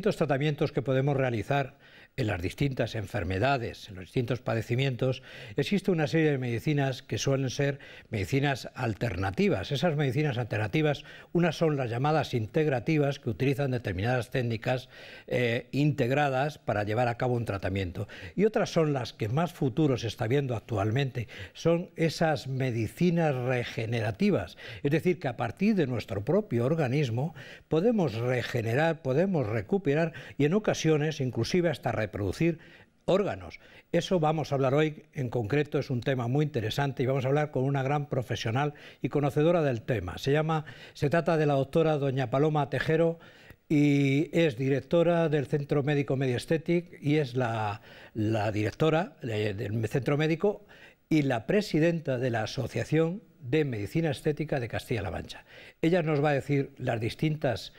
tratamientos que podemos realizar en las distintas enfermedades, en los distintos padecimientos, existe una serie de medicinas que suelen ser medicinas alternativas. Esas medicinas alternativas, unas son las llamadas integrativas, que utilizan determinadas técnicas eh, integradas para llevar a cabo un tratamiento. Y otras son las que más futuro se está viendo actualmente, son esas medicinas regenerativas. Es decir, que a partir de nuestro propio organismo podemos regenerar, podemos recuperar, y en ocasiones inclusive hasta reproducir órganos. Eso vamos a hablar hoy en concreto, es un tema muy interesante y vamos a hablar con una gran profesional y conocedora del tema. Se llama, se trata de la doctora doña Paloma Tejero y es directora del Centro Médico Mediestetic y es la, directora del Centro Médico y la presidenta de la Asociación de Medicina Estética de Castilla-La Mancha. Ella nos va a decir las distintas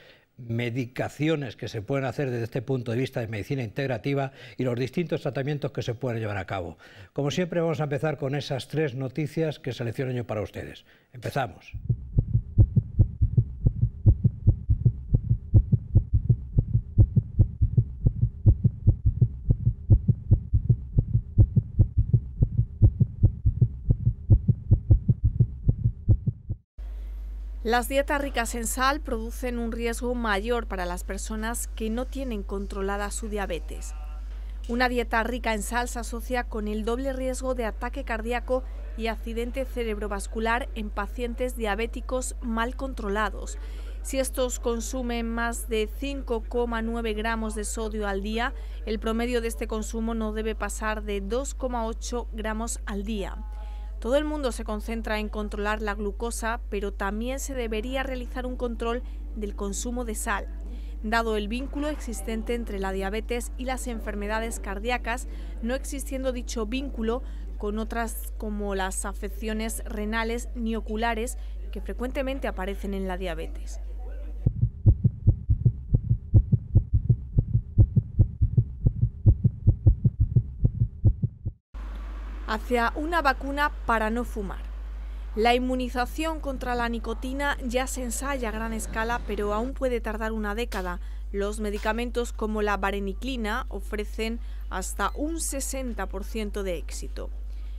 medicaciones que se pueden hacer desde este punto de vista de medicina integrativa y los distintos tratamientos que se pueden llevar a cabo. Como siempre vamos a empezar con esas tres noticias que selecciono yo para ustedes. Empezamos. Las dietas ricas en sal producen un riesgo mayor para las personas que no tienen controlada su diabetes. Una dieta rica en sal se asocia con el doble riesgo de ataque cardíaco y accidente cerebrovascular en pacientes diabéticos mal controlados. Si estos consumen más de 5,9 gramos de sodio al día, el promedio de este consumo no debe pasar de 2,8 gramos al día. Todo el mundo se concentra en controlar la glucosa, pero también se debería realizar un control del consumo de sal, dado el vínculo existente entre la diabetes y las enfermedades cardíacas, no existiendo dicho vínculo con otras como las afecciones renales ni oculares que frecuentemente aparecen en la diabetes. hacia una vacuna para no fumar. La inmunización contra la nicotina ya se ensaya a gran escala, pero aún puede tardar una década. Los medicamentos como la vareniclina ofrecen hasta un 60% de éxito.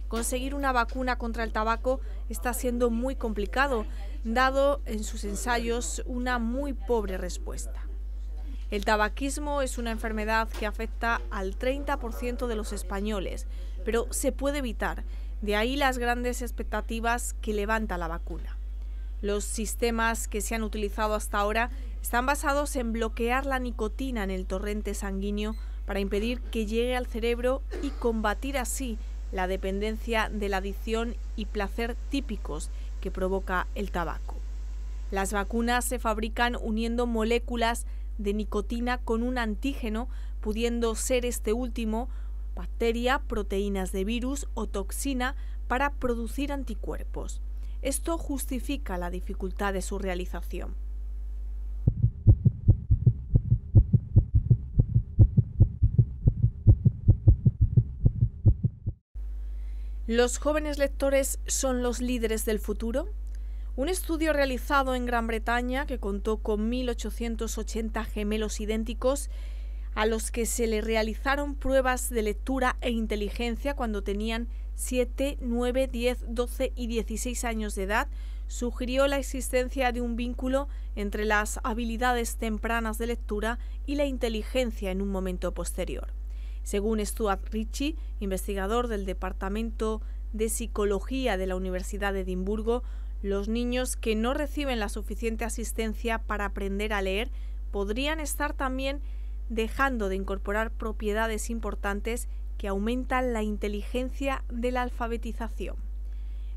Conseguir una vacuna contra el tabaco está siendo muy complicado, dado en sus ensayos una muy pobre respuesta. El tabaquismo es una enfermedad que afecta al 30% de los españoles, pero se puede evitar. De ahí las grandes expectativas que levanta la vacuna. Los sistemas que se han utilizado hasta ahora están basados en bloquear la nicotina en el torrente sanguíneo para impedir que llegue al cerebro y combatir así la dependencia de la adicción y placer típicos que provoca el tabaco. Las vacunas se fabrican uniendo moléculas de nicotina con un antígeno, pudiendo ser este último bacteria, proteínas de virus o toxina para producir anticuerpos. Esto justifica la dificultad de su realización. ¿Los jóvenes lectores son los líderes del futuro? Un estudio realizado en Gran Bretaña, que contó con 1.880 gemelos idénticos a los que se le realizaron pruebas de lectura e inteligencia cuando tenían 7, 9, 10, 12 y 16 años de edad, sugirió la existencia de un vínculo entre las habilidades tempranas de lectura y la inteligencia en un momento posterior. Según Stuart Ritchie, investigador del Departamento de Psicología de la Universidad de Edimburgo, los niños que no reciben la suficiente asistencia para aprender a leer podrían estar también dejando de incorporar propiedades importantes que aumentan la inteligencia de la alfabetización.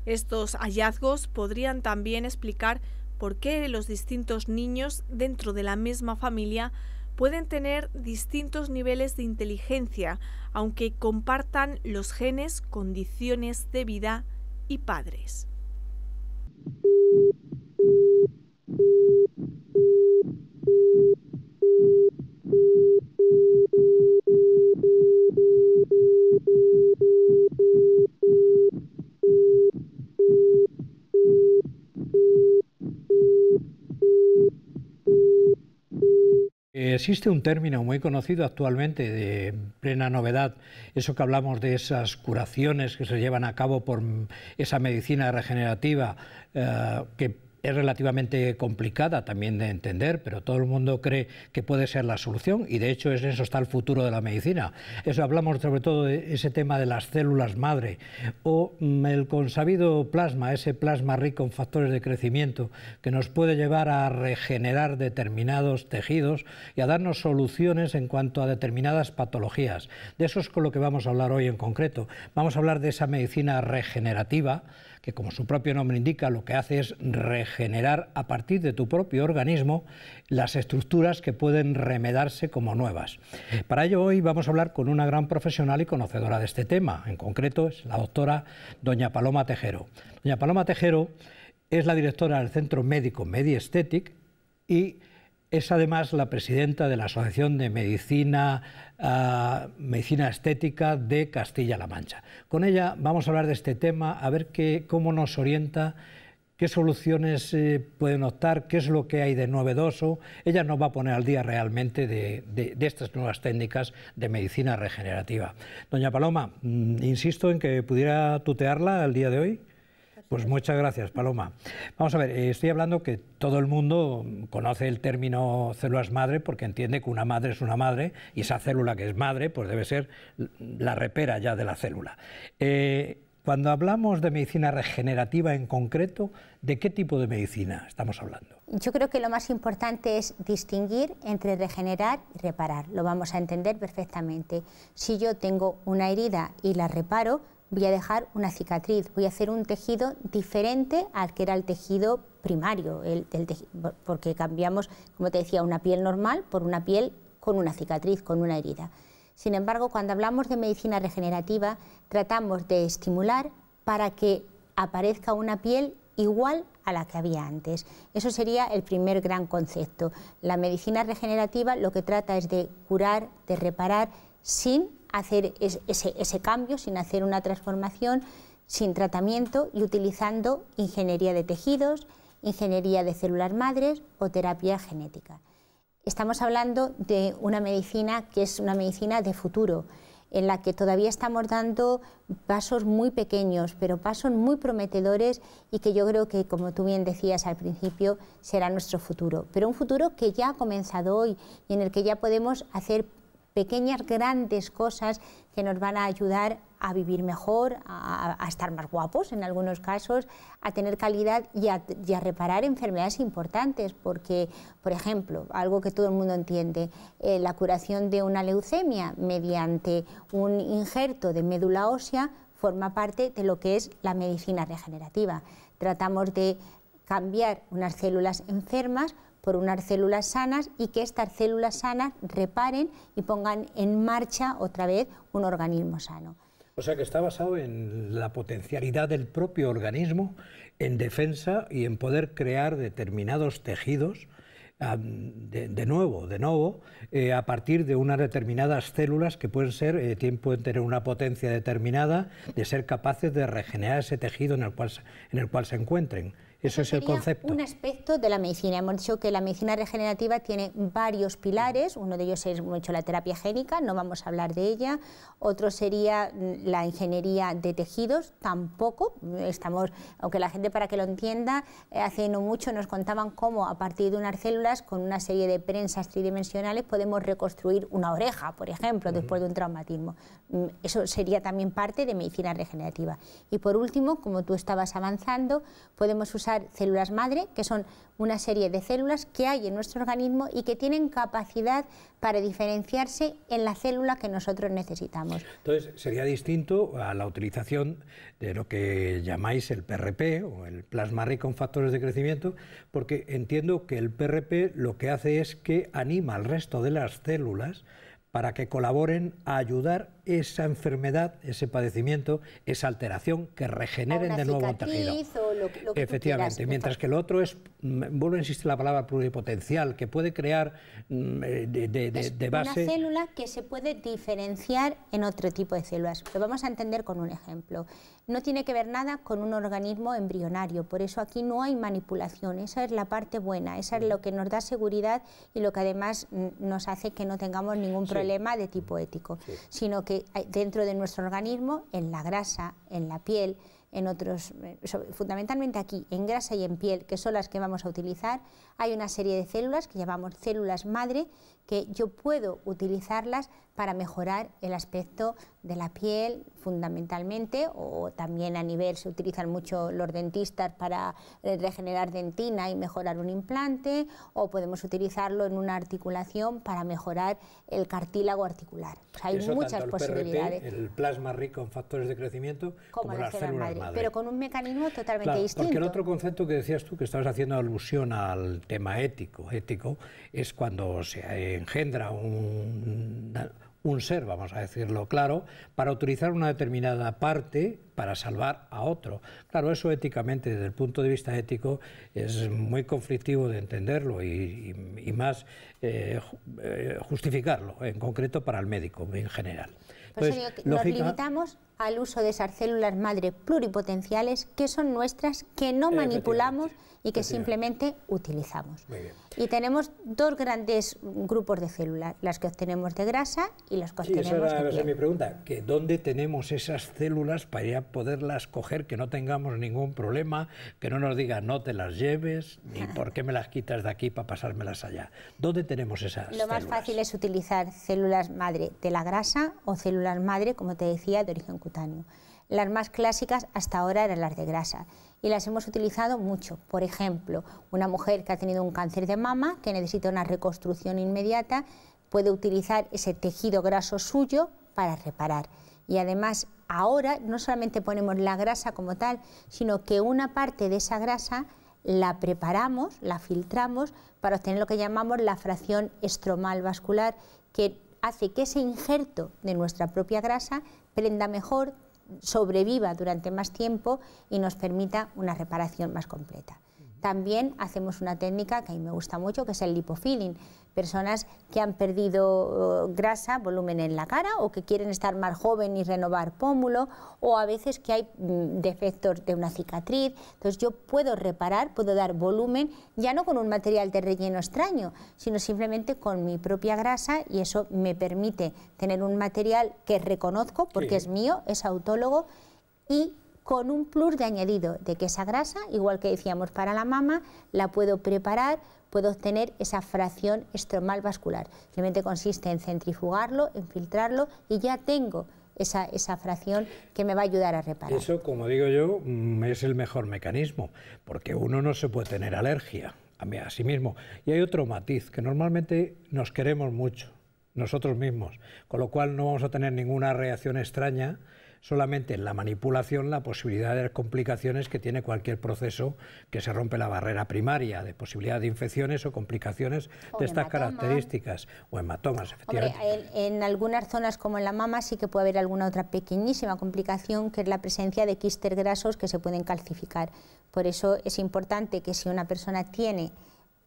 Estos hallazgos podrían también explicar por qué los distintos niños dentro de la misma familia pueden tener distintos niveles de inteligencia, aunque compartan los genes, condiciones de vida y padres existe un término muy conocido actualmente de plena novedad, eso que hablamos de esas curaciones que se llevan a cabo por esa medicina regenerativa, eh, que es relativamente complicada también de entender, pero todo el mundo cree que puede ser la solución y de hecho es eso está el futuro de la medicina. Eso hablamos sobre todo de ese tema de las células madre o mm, el consabido plasma, ese plasma rico en factores de crecimiento que nos puede llevar a regenerar determinados tejidos y a darnos soluciones en cuanto a determinadas patologías. De eso es con lo que vamos a hablar hoy en concreto. Vamos a hablar de esa medicina regenerativa que como su propio nombre indica lo que hace es regenerar a partir de tu propio organismo las estructuras que pueden remedarse como nuevas. Para ello hoy vamos a hablar con una gran profesional y conocedora de este tema, en concreto es la doctora doña Paloma Tejero. Doña Paloma Tejero es la directora del Centro Médico Mediesthetic y es además la presidenta de la Asociación de Medicina, ah, Medicina Estética de Castilla-La Mancha. Con ella vamos a hablar de este tema, a ver cómo nos orienta, qué soluciones eh, pueden optar, qué es lo que hay de novedoso. Ella nos va a poner al día realmente de, estas nuevas técnicas de medicina regenerativa. Doña Paloma, mm, insisto en que pudiera tutearla al día de hoy. Pues muchas gracias, Paloma. Vamos a ver, eh, estoy hablando que todo el mundo conoce el término células madre porque entiende que una madre es una madre y esa célula que es madre pues debe ser la repera ya de la célula. Eh, cuando hablamos de medicina regenerativa en concreto, ¿de qué tipo de medicina estamos hablando? Yo creo que lo más importante es distinguir entre regenerar y reparar. Lo vamos a entender perfectamente. Si yo tengo una herida y la reparo, voy a dejar una cicatriz, voy a hacer un tejido diferente al que era el tejido primario, porque cambiamos, como te decía, una piel normal por una piel con una cicatriz, con una herida. Sin embargo, cuando hablamos de medicina regenerativa, tratamos de estimular para que aparezca una piel igual a la que había antes. Eso sería el primer gran concepto. La medicina regenerativa lo que trata es de curar, de reparar sin hacer ese, ese cambio, sin hacer una transformación, sin tratamiento y utilizando ingeniería de tejidos, ingeniería de células madres o terapia genética. Estamos hablando de una medicina que es una medicina de futuro, en la que todavía estamos dando pasos muy pequeños, pero pasos muy prometedores y que yo creo que, como tú bien decías al principio, será nuestro futuro. Pero un futuro que ya ha comenzado hoy y en el que ya podemos hacer pequeñas, grandes cosas que nos van a ayudar a vivir mejor, a, estar más guapos en algunos casos, a tener calidad y a, reparar enfermedades importantes, porque, por ejemplo, algo que todo el mundo entiende, eh, la curación de una leucemia mediante un injerto de médula ósea forma parte de lo que es la medicina regenerativa. Tratamos de cambiar unas células enfermas por unas células sanas y que estas células sanas reparen y pongan en marcha otra vez un organismo sano. O sea que está basado en la potencialidad del propio organismo en defensa y en poder crear determinados tejidos de, nuevo, de nuevo, eh, a partir de unas determinadas células que pueden ser, eh, pueden tener una potencia determinada de ser capaces de regenerar ese tejido en en el cual se encuentren. Eso es el concepto. Un aspecto de la medicina. Hemos dicho que la medicina regenerativa tiene varios pilares. Uno de ellos es mucho la terapia génica, no vamos a hablar de ella. Otro sería mm, la ingeniería de tejidos, tampoco. Estamos, aunque la gente para que lo entienda, eh, hace no mucho nos contaban cómo a partir de unas células con una serie de prensas tridimensionales podemos reconstruir una oreja, por ejemplo, después de un traumatismo. Mm, eso sería también parte de medicina regenerativa. Y por último, como tú estabas avanzando, podemos usar células madre, que son una serie de células que hay en nuestro organismo y que tienen capacidad para diferenciarse en la célula que nosotros necesitamos. Entonces, sería distinto a la utilización de lo que llamáis el PRP o el plasma rico en factores de crecimiento, porque entiendo que el PRP lo que hace es que anima al resto de las células para que colaboren a ayudar esa enfermedad, ese padecimiento, esa alteración que regeneren de nuevo un tejido. Efectivamente, mientras que el otro es, mm, vuelvo a insistir la palabra pluripotencial, que puede crear mm, eh, de, base... es base... Una célula que se puede diferenciar en otro tipo de células. Lo vamos a entender con un ejemplo. No tiene que ver nada con un organismo embrionario, por eso aquí no hay manipulación, esa es la parte buena, esa es mm. lo que nos da seguridad y lo que además nos hace que no tengamos ningún problema de tipo ético, sino que dentro de nuestro organismo, en la grasa, en la piel, en otros, eh, fundamentalmente aquí, en grasa y en piel, que son las que vamos a utilizar, hay una serie de células que llamamos células madre que yo puedo utilizarlas para mejorar el aspecto de la piel fundamentalmente o también a nivel se utilizan mucho los dentistas para eh, regenerar dentina y mejorar un implante o podemos utilizarlo en una articulación para mejorar el cartílago articular. hay muchas posibilidades. el plasma rico en factores de crecimiento como, las células madre, Pero con un mecanismo totalmente distinto. Porque el otro concepto que decías tú, que estabas haciendo alusión al tema ético, ético es cuando se eh, engendra un, ser, vamos a decirlo claro, para utilizar una determinada parte para salvar a otro. Claro, eso éticamente, desde el punto de vista ético, es muy conflictivo de entenderlo y, más eh, eh, justificarlo, en concreto para el médico en general. Pues, limitamos al uso de esas células madre pluripotenciales que son nuestras, que no manipulamos y que simplemente utilizamos. Y tenemos dos grandes grupos de células, las que obtenemos de grasa y las que obtenemos sí, esa de mi pregunta, que dónde tenemos esas células para poderlas coger, que no tengamos ningún problema, que no nos diga no te las lleves, ni por qué me las quitas de aquí para pasármelas allá. ¿Dónde tenemos esas Lo más fácil es utilizar células madre de la grasa o células madre, como te decía, de origen las más clásicas hasta ahora eran las de grasa y las hemos utilizado mucho. Por ejemplo, una mujer que ha tenido un cáncer de mama, que necesita una reconstrucción inmediata, puede utilizar ese tejido graso suyo para reparar. Y además ahora no solamente ponemos la grasa como tal, sino que una parte de esa grasa la preparamos, la filtramos para obtener lo que llamamos la fracción estromal vascular, que hace que ese injerto de nuestra propia grasa prenda mejor, sobreviva durante más tiempo y nos permita una reparación más completa. También hacemos una técnica que a mí me gusta mucho, que es el lipofilling. Personas que han perdido eh, grasa, volumen en la cara, o que quieren estar más joven y renovar pómulo, o a veces que hay mm, defectos de una cicatriz. Entonces yo puedo reparar, puedo dar volumen, ya no con un material de relleno extraño, sino simplemente con mi propia grasa y eso me permite tener un material que reconozco porque es mío, es autólogo y con un plus de añadido de que esa grasa, igual que decíamos para la mama, la puedo preparar, puedo obtener esa fracción estromal vascular. Simplemente consiste en centrifugarlo, en filtrarlo y ya tengo esa, fracción que me va a ayudar a reparar. Eso, como digo yo, mm, es el mejor mecanismo, porque uno no se puede tener alergia a, mí, a sí mismo. Y hay otro matiz, que normalmente nos queremos mucho, nosotros mismos, con lo cual no vamos a tener ninguna reacción extraña solamente en la manipulación la posibilidad de complicaciones que tiene cualquier proceso que se rompe la barrera primaria, de posibilidad de infecciones o complicaciones de estas características, o hematomas, efectivamente. en, algunas zonas como en la mama sí que puede haber alguna otra pequeñísima complicación, que es la presencia de quistes grasos que se pueden calcificar. Por eso es importante que si una persona tiene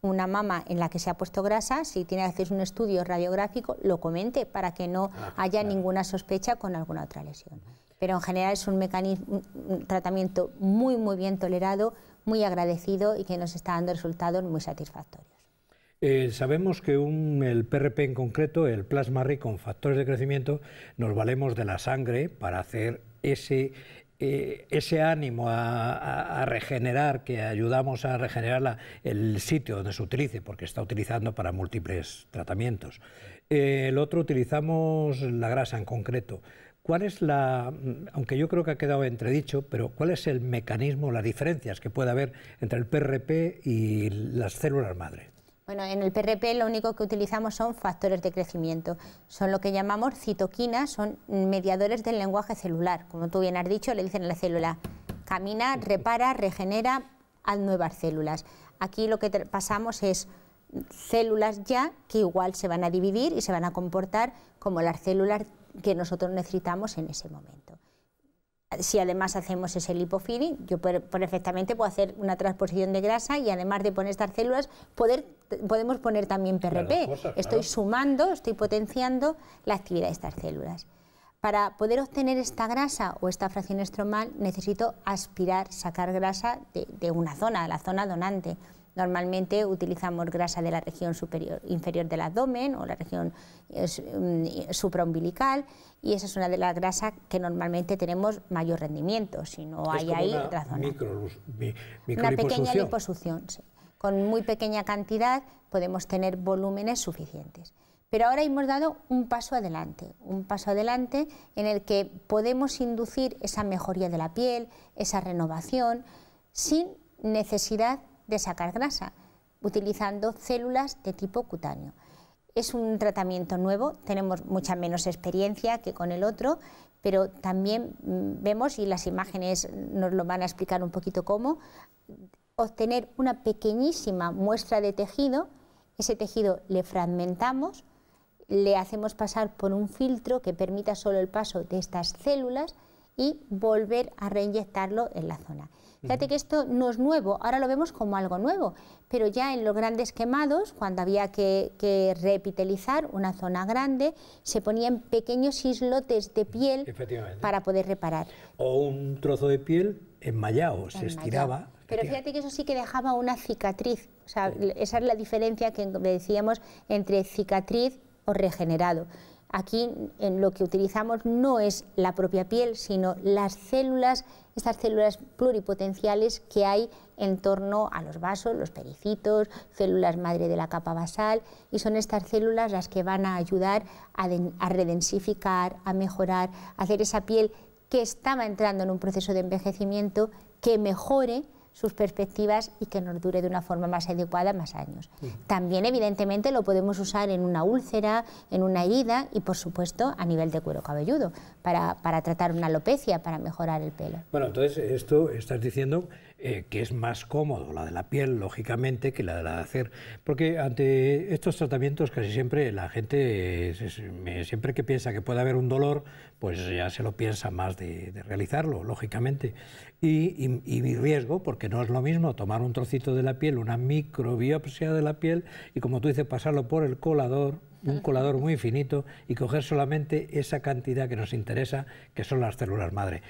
una mama en la que se ha puesto grasa, si tiene que hacer un estudio radiográfico, lo comente para que no ah, haya ninguna sospecha con alguna otra lesión pero en general es un, mecanismo, tratamiento muy, muy bien tolerado, muy agradecido y que nos está dando resultados muy satisfactorios. Eh, sabemos que el PRP en concreto, el plasma rico en factores de crecimiento, nos valemos de la sangre para hacer ese, eh, ese ánimo a, regenerar, que ayudamos a regenerar el sitio donde se utilice, porque está utilizando para múltiples tratamientos. Eh, el otro utilizamos la grasa en concreto. ¿Cuál es la, aunque yo creo que ha quedado entredicho, pero cuál es el mecanismo, las diferencias que puede haber entre el PRP y las células madre? Bueno, en el PRP lo único que utilizamos son factores de crecimiento, son lo que llamamos citoquinas, son mediadores del lenguaje celular. Como tú bien has dicho, le dicen a la célula, camina, repara, regenera, haz nuevas células. Aquí lo que pasamos es células ya que igual se van a dividir y se van a comportar como las células que nosotros necesitamos en ese momento. Si además hacemos ese lipofilling, yo perfectamente puedo hacer una transposición de grasa y además de poner estas células, poder, podemos poner también PRP. estoy sumando, estoy potenciando la actividad de estas células. Para poder obtener esta grasa o esta fracción estromal necesito aspirar, sacar grasa de, una zona, la zona donante. Normalmente utilizamos grasa de la región superior, inferior del abdomen o la región mm, supraumbilical y esa es una de las grasas que normalmente tenemos mayor rendimiento, si no hay ahí una razón. una pequeña liposucción, Con muy pequeña cantidad podemos tener volúmenes suficientes. Pero ahora hemos dado un paso adelante, un paso adelante en el que podemos inducir esa mejoría de la piel, esa renovación, sin necesidad de sacar grasa, utilizando células de tipo cutáneo. Es un tratamiento nuevo, tenemos mucha menos experiencia que con el otro, pero también mm, vemos, y las imágenes nos lo van a explicar un poquito cómo, obtener una pequeñísima muestra de tejido, ese tejido le fragmentamos, le hacemos pasar por un filtro que permita solo el paso de estas células, y volver a reinyectarlo en la zona. Fíjate que esto no es nuevo, ahora lo vemos como algo nuevo, pero ya en los grandes quemados, cuando había que, que una zona grande, se ponían pequeños islotes de piel para poder reparar. O un trozo de piel enmayado, se estiraba. Pero fíjate que eso sí que dejaba una cicatriz, sea, esa es la diferencia que decíamos entre cicatriz o regenerado. Aquí en lo que utilizamos no es la propia piel, sino las células, estas células pluripotenciales que hay en torno a los vasos, los pericitos, células madre de la capa basal, y son estas células las que van a ayudar a, a redensificar, a mejorar, a hacer esa piel que estaba entrando en un proceso de envejecimiento que mejore sus perspectivas y que nos dure de una forma más adecuada más años. También, evidentemente, lo podemos usar en una úlcera, en una herida y, por supuesto, a nivel de cuero cabelludo, para, para tratar una alopecia, para mejorar el pelo. Bueno, entonces, esto estás diciendo eh, que es más cómodo, la de la piel, lógicamente, que la de la hacer. Porque ante estos tratamientos casi siempre la gente, siempre que piensa que puede haber un dolor, pues ya se lo piensa más de, realizarlo, lógicamente. Y, mi riesgo, porque no es lo mismo tomar un trocito de la piel, una microbiopsia de la piel, y como tú dices, pasarlo por el colador un colador muy infinito y coger solamente esa cantidad que nos interesa, que son las células madre.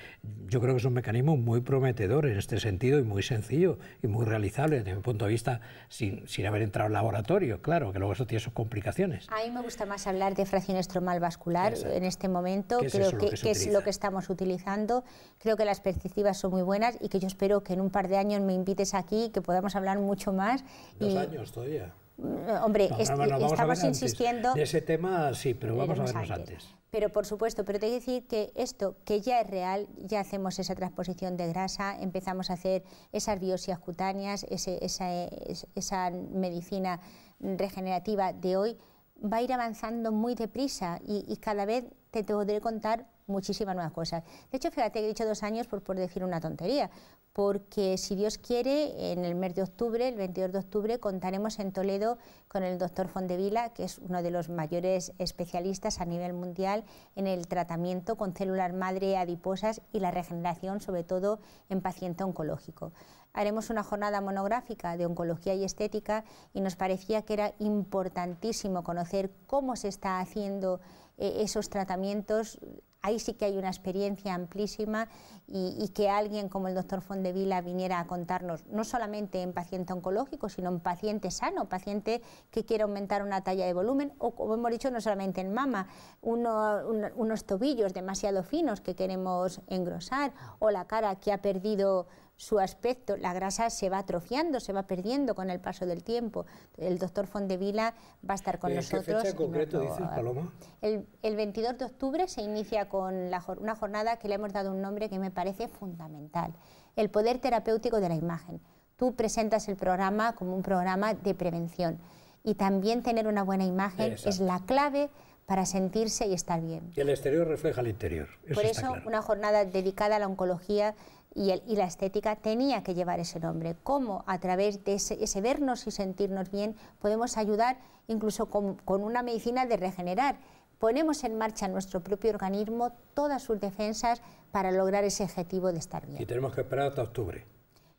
Yo creo que es un mecanismo muy prometedor en este sentido y muy sencillo y muy realizable desde mi punto de vista, sin, sin haber entrado al laboratorio, claro, que luego eso tiene sus complicaciones. A mí me gusta más hablar de fracción estromal vascular en este momento, creo que, es lo que estamos utilizando, creo que las perspectivas son muy buenas y que yo espero que en un par de años me invites aquí, que podamos hablar mucho más. Dos años todavía. Mm, hombre, estamos insistiendo... ese tema sí, pero vamos a vernos antes. Pero por supuesto, pero te que decir que esto, que ya es real, ya hacemos esa transposición de grasa, empezamos a hacer esas biopsias cutáneas, esa, esa medicina regenerativa de hoy, va a ir avanzando muy deprisa y cada vez te podré contar muchísimas nuevas cosas. De hecho, fíjate que he dicho dos años por, decir una tontería, porque si Dios quiere, en el mes de octubre, el 22 de octubre, contaremos en Toledo con el doctor Fondevila, que es uno de los mayores especialistas a nivel mundial en el tratamiento con células madre adiposas y la regeneración, sobre todo en paciente oncológico. Haremos una jornada monográfica de oncología y estética y nos parecía que era importantísimo conocer cómo se está haciendo eh, esos tratamientos ahí sí que hay una experiencia amplísima y, que alguien como el doctor Fondevila viniera a contarnos, no solamente en paciente oncológico, sino en paciente sano, paciente que quiere aumentar una talla de volumen, o como hemos dicho, no solamente en mama, uno, unos tobillos demasiado finos que queremos engrosar, o la cara que ha perdido su aspecto, la grasa se va atrofiando, se va perdiendo con el paso del tiempo. El doctor Fondevila va a estar con nosotros. ¿Qué fecha Paloma? El, 22 de octubre se inicia con una jornada que le hemos dado un nombre que me parece fundamental, el poder terapéutico de la imagen. Tú presentas el programa como un programa de prevención y también tener una buena imagen es la clave para sentirse y estar bien. Y el exterior refleja el interior. Por eso, una jornada dedicada a la oncología y, la estética tenía que llevar ese nombre. ¿Cómo a través de ese, vernos y sentirnos bien podemos ayudar incluso con, con una medicina de regenerar? ponemos en marcha nuestro propio organismo, todas sus defensas, para lograr ese objetivo de estar bien. Y tenemos que esperar hasta octubre.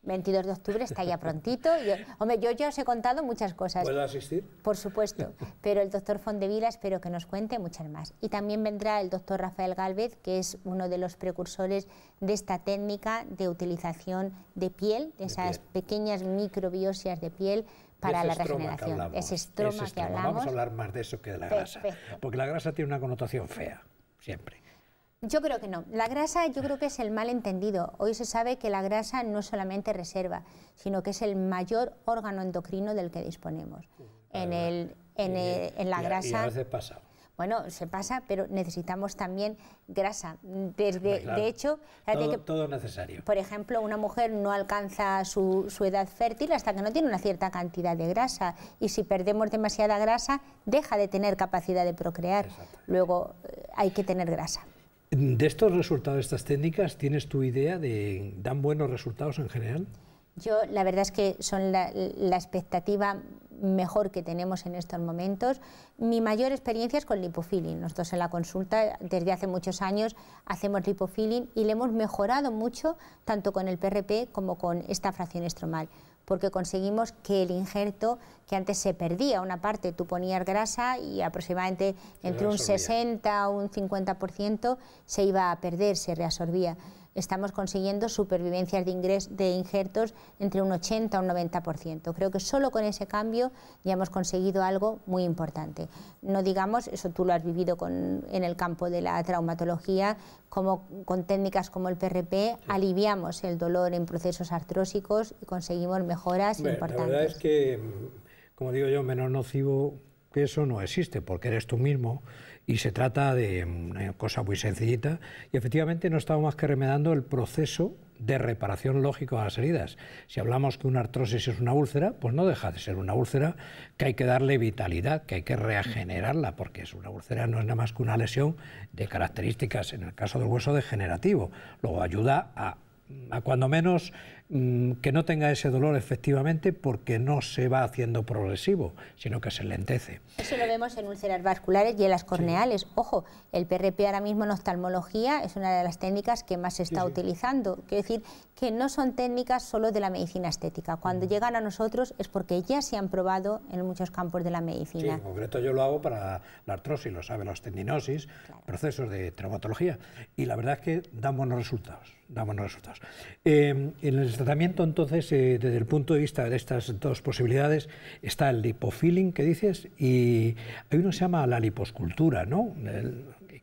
22 de octubre está ya prontito. Yo, hombre, yo ya os he contado muchas cosas. ¿Puedo asistir? Por supuesto, pero el doctor Fondevila espero que nos cuente muchas más. Y también vendrá el doctor Rafael Galvez, que es uno de los precursores de esta técnica de utilización de piel, de, esas pequeñas microbiosias de piel para la regeneración. Es estroma, que hablamos. Vamos a hablar más de eso que de la grasa, porque la grasa tiene una connotación fea, siempre. Yo creo que no. La grasa yo creo que es el mal entendido. Hoy se sabe que la grasa no solamente reserva, sino que es el mayor órgano endocrino del que disponemos. en, el, en, la grasa... Y a veces pasa. Bueno, se pasa, pero necesitamos también grasa. de hecho, todo, es necesario. Por ejemplo, una mujer no alcanza su, edad fértil hasta que no tiene una cierta cantidad de grasa. Y si perdemos demasiada grasa, deja de tener capacidad de procrear. Luego eh, hay que tener grasa. ¿De estos resultados, de estas técnicas, tienes tu idea de dan buenos resultados en general? Yo la verdad es que son la, la expectativa mejor que tenemos en estos momentos. Mi mayor experiencia es con lipofilling. Nosotros en la consulta, desde hace muchos años, hacemos lipofilling y le hemos mejorado mucho tanto con el PRP como con esta fracción estromal porque conseguimos que el injerto, que antes se perdía una parte, tú ponías grasa y aproximadamente entre un 60 o un 50% se iba a perder, se reabsorbía estamos consiguiendo supervivencias de, de injertos entre un 80 y un 90%. Creo que solo con ese cambio ya hemos conseguido algo muy importante. No digamos, eso tú lo has vivido con, en el campo de la traumatología, como, con técnicas como el PRP aliviamos el dolor en procesos artrósicos y conseguimos mejoras importantes. La verdad es que, como digo yo, menos nocivo que eso no existe, porque eres tú mismo y se trata de una mm, eh, cosa muy sencillita y efectivamente no estamos más que remedando el proceso de reparación lógico a las heridas. Si hablamos que una artrosis es una úlcera, pues no deja de ser una úlcera que hay que darle vitalidad, que hay que regenerarla, porque es una úlcera no es nada más que una lesión de características, en el caso del hueso degenerativo. Luego ayuda a, a cuando menos Mm, que no tenga ese dolor efectivamente porque no se va haciendo progresivo, sino que se lentece. Eso lo vemos en úlceras vasculares y en las corneales. Ojo, el PRP ahora mismo en oftalmología es una de las técnicas que más se está utilizando. Quiero decir que no son técnicas solo de la medicina estética. Cuando llegan a nosotros es porque ya se han probado en muchos campos de la medicina. Sí, en concreto yo lo hago para la artrosis, lo sabe, la tendinosis, procesos de traumatología. Y la verdad es que dan buenos resultados. Damos buenos resultados. Eh, en el tratamiento, entonces, eh, desde el punto de vista de estas dos posibilidades, está el lipofilling que dices y hay uno que se llama la liposcultura, ¿no?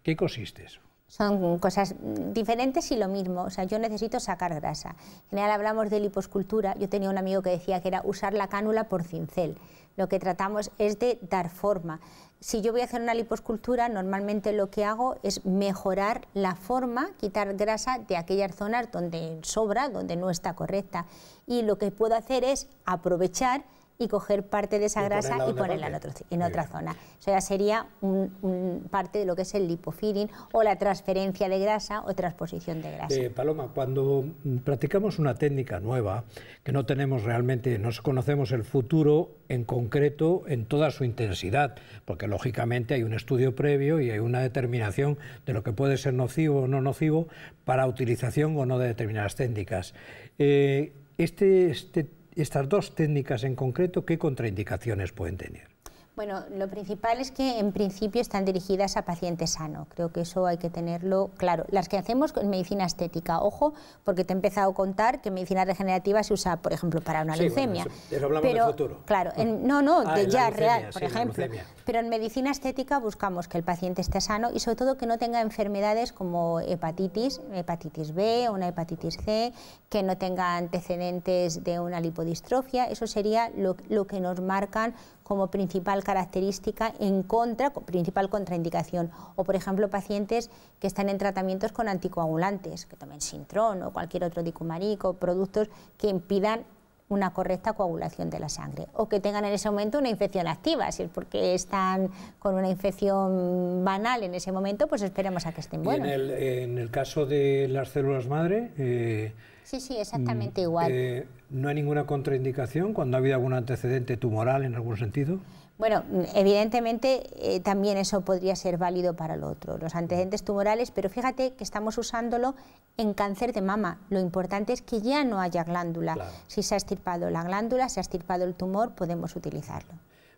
¿Qué consiste eso? Son cosas diferentes y lo mismo. O sea, yo necesito sacar grasa. En general hablamos de liposcultura. Yo tenía un amigo que decía que era usar la cánula por cincel lo que tratamos es de dar forma. Si yo voy a hacer una liposcultura, normalmente lo que hago es mejorar la forma, quitar grasa de aquellas zonas donde sobra, donde no está correcta. Y lo que puedo hacer es aprovechar y coger parte de esa grasa y ponerla en, otra zona. Eso ya sería un, parte de lo que es el lipofeeding o la transferencia de grasa o transposición de grasa. Eh, Paloma, cuando practicamos una técnica nueva, que no tenemos realmente, no conocemos el futuro en concreto en toda su intensidad, porque lógicamente hay un estudio previo y hay una determinación de lo que puede ser nocivo o no nocivo para utilización o no de determinadas técnicas. Eh, este, este estas dos técnicas en concreto, ¿qué contraindicaciones pueden tener? Bueno, lo principal es que en principio están dirigidas a pacientes sanos, Creo que eso hay que tenerlo claro. Las que hacemos en medicina estética, ojo, porque te he empezado a contar que medicina regenerativa se usa, por ejemplo, para una leucemia. eso, hablamos pero, futuro. Claro, ah. no, no, ah, de ya real, por ejemplo. Pero en medicina estética buscamos que el paciente esté sano y sobre todo que no tenga enfermedades como hepatitis, hepatitis B o una hepatitis C, que no tenga antecedentes de una lipodistrofia. Eso sería lo que nos marcan como principal característica en contra, principal contraindicación. O, por ejemplo, pacientes que están en tratamientos con anticoagulantes, que tomen sintrón o cualquier otro dicumarico, productos que impidan una correcta coagulación de la sangre o que tengan en ese momento una infección activa, si es porque están con una infección banal en ese momento, pues esperemos a que estén buenos. En el, en el, caso de las células madre... Eh, sí, mm, exactamente igual. Eh, ¿No hay ninguna contraindicación cuando ha habido algún antecedente tumoral en algún sentido? Bueno, evidentemente eh, también eso podría ser válido para lo otro, los antecedentes tumorales, pero fíjate que estamos usándolo en cáncer de mama. Lo importante es que ya no haya glándula. Si se ha extirpado la glándula, se ha extirpado el tumor, podemos utilizarlo.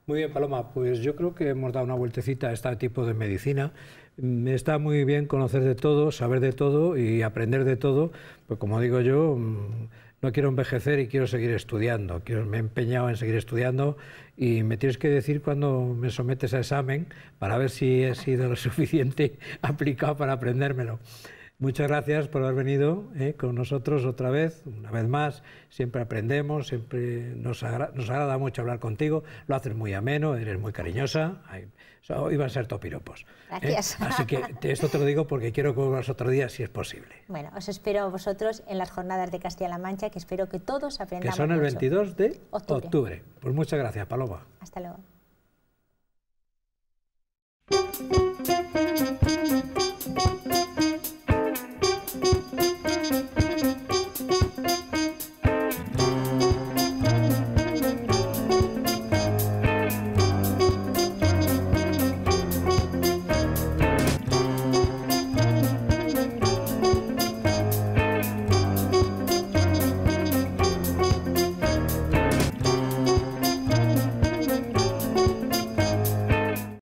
Muy bien, Paloma, pues yo creo que hemos dado una vueltecita a este tipo de medicina. Me mm, Está muy bien conocer de todo, saber de todo y aprender de todo, pues como digo yo, mm, no quiero envejecer y quiero seguir estudiando. me he empeñado en seguir estudiando y me tienes que decir cuando me sometes a examen para ver si he sido lo suficiente aplicado para aprendérmelo. Muchas gracias por haber venido eh, con nosotros otra vez, una vez más. Siempre aprendemos, siempre nos, agrada mucho hablar contigo. Lo haces muy ameno, eres muy cariñosa. iban a ser topiropos. Eh. Gracias. Así que esto te lo digo porque quiero que vuelvas otro día si es posible. Bueno, os espero a vosotros en las jornadas de Castilla-La Mancha, que espero que todos aprendamos. Que son el 22 de octubre. Pues muchas gracias, Paloma. Hasta luego.